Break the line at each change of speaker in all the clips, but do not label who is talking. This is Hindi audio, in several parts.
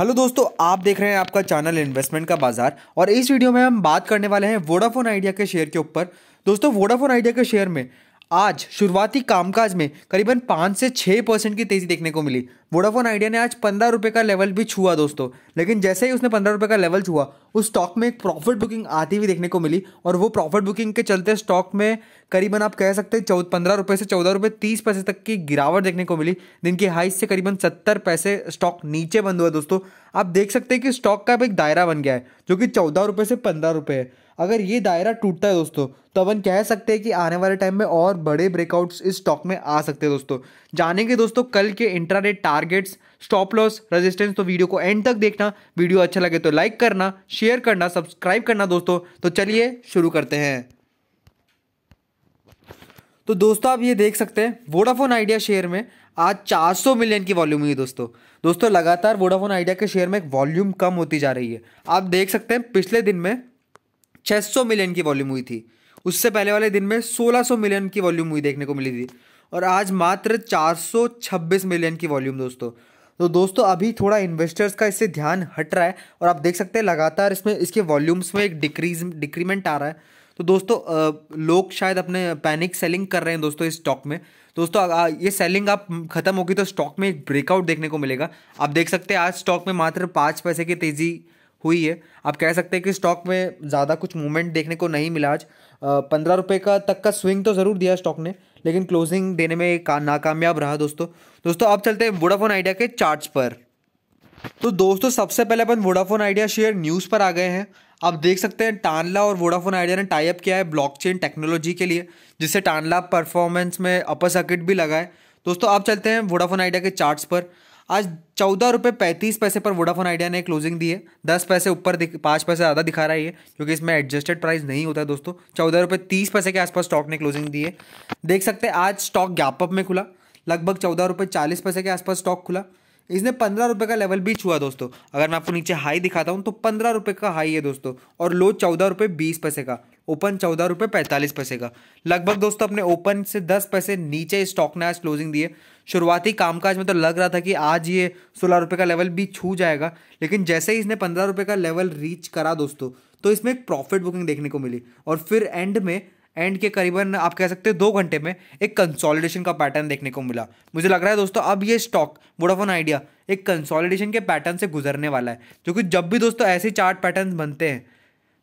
हेलो दोस्तों आप देख रहे हैं आपका चैनल इन्वेस्टमेंट का बाजार और इस वीडियो में हम बात करने वाले हैं वोडाफोन आइडिया के शेयर के ऊपर दोस्तों वोडाफोन आइडिया के शेयर में आज शुरुआती कामकाज में करीबन पाँच से छः परसेंट की तेज़ी देखने को मिली वोडाफोन आइडिया ने आज पंद्रह रुपये का लेवल भी छुआ दोस्तों लेकिन जैसे ही उसने पंद्रह रुपये का लेवल छुआ उस स्टॉक में एक प्रॉफिट बुकिंग आती हुई देखने को मिली और वो प्रॉफिट बुकिंग के चलते स्टॉक में करीबन आप कह सकते हैं चौदह पंद्रह रुपये से चौदह रुपये तीस पैसे तक की गिरावट देखने को मिली दिन की हाइस से करीबन सत्तर पैसे स्टॉक नीचे बंद हुआ दोस्तों आप देख सकते हैं कि स्टॉक का अब एक दायरा बन गया है जो कि चौदह रुपये से पंद्रह रुपये है अगर ये दायरा टूटता है दोस्तों तो अपन कह सकते हैं कि आने वाले टाइम में और बड़े ब्रेकआउट्स इस स्टॉक में आ सकते हैं दोस्तों जानेंगे दोस्तों कल के internet targets stop loss resistance तो वीडियो को एंड तक देखना वीडियो अच्छा लगे तो लाइक करना शेयर करना सब्सक्राइब करना दोस्तों तो चलिए शुरू करते हैं तो दोस्तों आप ये देख सकते हैं वोडाफोन आइडिया शेयर में आज 400 मिलियन की वॉल्यूम हुई दोस्तों दोस्तों लगातार वोडाफोन आइडिया के शेयर में वॉल्यूम कम होती जा रही है आप देख सकते हैं पिछले दिन में 600 मिलियन की वॉल्यूम हुई थी उससे पहले वाले दिन में 1600 मिलियन की वॉल्यूम हुई देखने को मिली थी और आज मात्र 426 मिलियन की वॉल्यूम दोस्तों तो दोस्तों अभी थोड़ा इन्वेस्टर्स का इससे ध्यान हट रहा है और आप देख सकते हैं लगातार इसमें इसके वॉल्यूम्स में एक डिक्रीज डिक्रीमेंट आ रहा है तो दोस्तों लोग शायद अपने पैनिक सेलिंग कर रहे हैं दोस्तों इस स्टॉक में दोस्तों ये सेलिंग आप खत्म होगी तो स्टॉक में एक ब्रेकआउट देखने को मिलेगा आप देख सकते हैं आज स्टॉक में मात्र पाँच पैसे की तेज़ी हुई है आप कह सकते हैं कि स्टॉक में ज़्यादा कुछ मूवमेंट देखने को नहीं मिला आज पंद्रह रुपये का तक का स्विंग तो ज़रूर दिया स्टॉक ने लेकिन क्लोजिंग देने में का, नाकामयाब रहा दोस्तों दोस्तों अब चलते हैं वोडाफोन आइडिया के चार्ट पर तो दोस्तों सबसे पहले अपन वोडाफोन आइडिया शेयर न्यूज़ पर आ गए हैं आप देख सकते हैं टानला और वोडाफोन आइडिया ने टाइप किया है ब्लॉकचेन टेक्नोलॉजी के लिए जिससे टानला परफॉर्मेंस में अपर सर्किट भी लगा है दोस्तों आप चलते हैं वोडाफोन आइडिया के चार्ट्स पर आज चौदह रुपये पैंतीस पैसे पर वोडाफोन आइडिया ने क्लोजिंग दी है दस पैसे ऊपर पाँच पैसे ज़्यादा दिखा रहा है ये क्योंकि इसमें एडजस्टेड प्राइस नहीं होता है दोस्तों चौदह रुपये तीस पैसे के आसपास स्टॉक ने क्लोजिंग दी है देख सकते हैं आज स्टॉक गैपअप में खुला लगभग चौदह रुपये चालीस पैसे के आसपास स्टॉक खुला इसने पंद्रह रुपये का लेवल भी छुआ दोस्तों अगर मैं आपको नीचे हाई दिखाता हूँ तो पंद्रह रुपये का हाई है दोस्तों और लो चौदह रुपये बीस पैसे का ओपन चौदह रुपये पैंतालीस पैसे का लगभग दोस्तों अपने ओपन से दस पैसे नीचे स्टॉक ने आज क्लोजिंग दिए शुरुआती कामकाज में तो लग रहा था कि आज ये सोलह रुपये का लेवल भी छू जाएगा लेकिन जैसे ही इसने पंद्रह रुपये का लेवल रीच करा दोस्तों तो इसमें एक प्रॉफिट बुकिंग देखने को मिली और फिर एंड में एंड के करीबन आप कह सकते हैं दो घंटे में एक कंसोलिडेशन का पैटर्न देखने को मिला मुझे लग रहा है दोस्तों अब ये स्टॉक वोडाफोन आइडिया एक कंसोलिडेशन के पैटर्न से गुजरने वाला है क्योंकि जब भी दोस्तों ऐसे चार्ट पैटर्न बनते हैं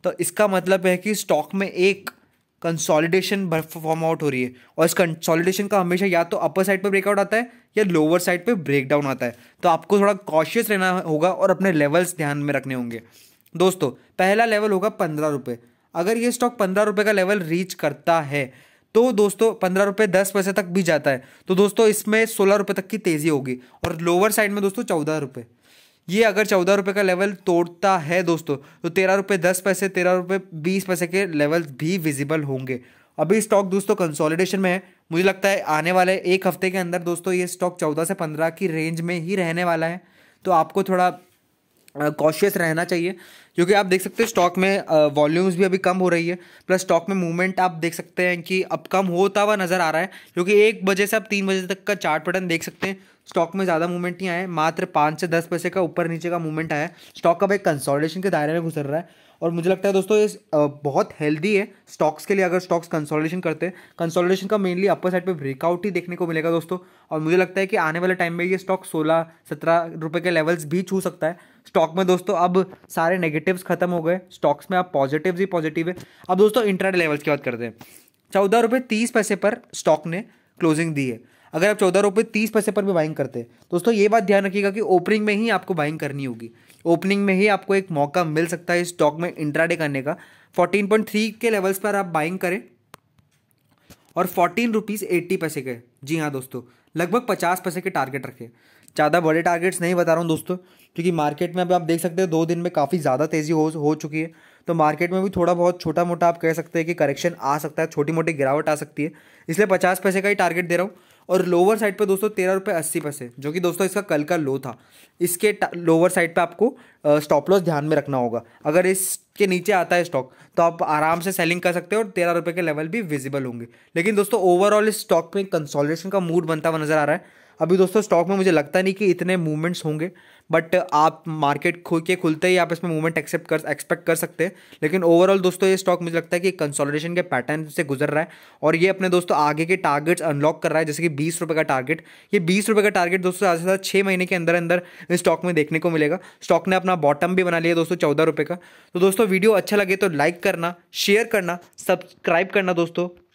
तो इसका मतलब है कि स्टॉक में एक कंसोलिडेशन फॉर्म आउट हो रही है और इस कंसोलिडेशन का हमेशा या तो अपर साइड पर ब्रेकआउट आता है या लोअर साइड पर ब्रेकडाउन आता है तो आपको थोड़ा कॉशियस रहना होगा और अपने लेवल्स ध्यान में रखने होंगे दोस्तों पहला लेवल होगा पंद्रह रुपये अगर ये स्टॉक पंद्रह रुपये का लेवल रीच करता है तो दोस्तों पंद्रह रुपये दस पैसे तक भी जाता है तो दोस्तों इसमें सोलह रुपये तक की तेज़ी होगी और लोअर साइड में दोस्तों चौदह रुपये ये अगर चौदह रुपये का लेवल तोड़ता है दोस्तों तो तेरह रुपये दस पैसे तेरह रुपये बीस पैसे के लेवल भी विजिबल होंगे अभी स्टॉक दोस्तों कंसोलिडेशन में है मुझे लगता है आने वाले एक हफ्ते के अंदर दोस्तों ये स्टॉक चौदह से पंद्रह की रेंज में ही रहने वाला है तो आपको थोड़ा कॉशियस रहना चाहिए क्योंकि आप देख सकते हैं स्टॉक में वॉल्यूम्स भी अभी कम हो रही है प्लस स्टॉक में मूवमेंट आप देख सकते हैं कि अब कम होता हुआ नज़र आ रहा है क्योंकि एक बजे से आप तीन बजे तक का चार्ट पैटर्न देख सकते हैं स्टॉक में ज़्यादा मूवमेंट नहीं आया है मात्र पाँच से दस पैसे का ऊपर नीचे का मूवमेंट आया है स्टॉक अब एक कंसोलिडेशन के दायरे में गुजर रहा है और मुझे लगता है दोस्तों ये बहुत हेल्दी है स्टॉक्स के लिए अगर स्टॉक्स कंसोलिडेशन करते हैं कंसोलिडेशन का मेनली अपर साइड पे ब्रेकआउट ही देखने को मिलेगा दोस्तों और मुझे लगता है कि आने वाले टाइम में ये स्टॉक सोलह सत्रह रुपये के लेवल्स भी छू सकता है स्टॉक में दोस्तों अब सारे नेगेटिव नेगेटिव्स खत्म हो गए स्टॉक्स में आप पॉजिटिव्स ही पॉजिटिव है अब दोस्तों इंटरनेट लेवल्स की बात करते हैं चौदह रुपये तीस पैसे पर स्टॉक ने क्लोजिंग दी है अगर आप चौदह रुपये तीस पैसे पर भी बाइंग करते हैं दोस्तों ये बात ध्यान रखिएगा कि ओपनिंग में ही आपको बाइंग करनी होगी ओपनिंग में ही आपको एक मौका मिल सकता है स्टॉक में इंट्राडे करने का 14.3 के लेवल्स पर आप बाइंग करें और फोर्टीन रुपीज़ एट्टी पैसे के जी हाँ दोस्तों लगभग पचास पैसे के टारगेट रखे ज़्यादा बड़े टारगेट्स नहीं बता रहा हूँ दोस्तों क्योंकि मार्केट में अभी आप देख सकते हैं दो दिन में काफ़ी ज़्यादा तेज़ी हो हो चुकी है तो मार्केट में भी थोड़ा बहुत छोटा मोटा आप कह सकते हैं कि करेक्शन आ सकता है छोटी मोटी गिरावट आ सकती है इसलिए पचास पैसे का ही टारगेट दे रहा हूँ और लोअर साइड पे दोस्तों तेरह रुपये अस्सी पैसे जो कि दोस्तों इसका कल का लो था इसके लोअर साइड पे आपको स्टॉप लॉस ध्यान में रखना होगा अगर इस के नीचे आता है स्टॉक तो आप आराम से सेलिंग कर सकते हो और तेरह रुपये के लेवल भी विजिबल होंगे लेकिन दोस्तों ओवरऑल इस स्टॉक में कंसोलिडेशन का मूड बनता हुआ नजर आ रहा है अभी दोस्तों स्टॉक में मुझे लगता नहीं कि इतने मूवमेंट्स होंगे बट आप मार्केट खो के खुलते ही आप इसमें मूवमेंट एक्सेप्ट कर एक्सपेक्ट कर सकते हैं लेकिन ओवरऑल दोस्तों ये स्टॉक मुझे लगता है कि कंसोलिडेशन के पैटर्न से गुजर रहा है और ये अपने दोस्तों आगे के टारगेट्स अनलॉक कर रहा है जैसे कि बीस रुपये का टारगेट ये बीस रुपये का टारगेट दोस्तों ज़्यादा से ज़्यादा छः महीने के अंदर अंदर इस स्टॉक में देखने को मिलेगा स्टॉक ने अपना बॉटम भी बना लिया दोस्तों चौदह रुपये का तो दोस्तों वीडियो अच्छा लगे तो लाइक करना शेयर करना सब्सक्राइब करना दोस्तों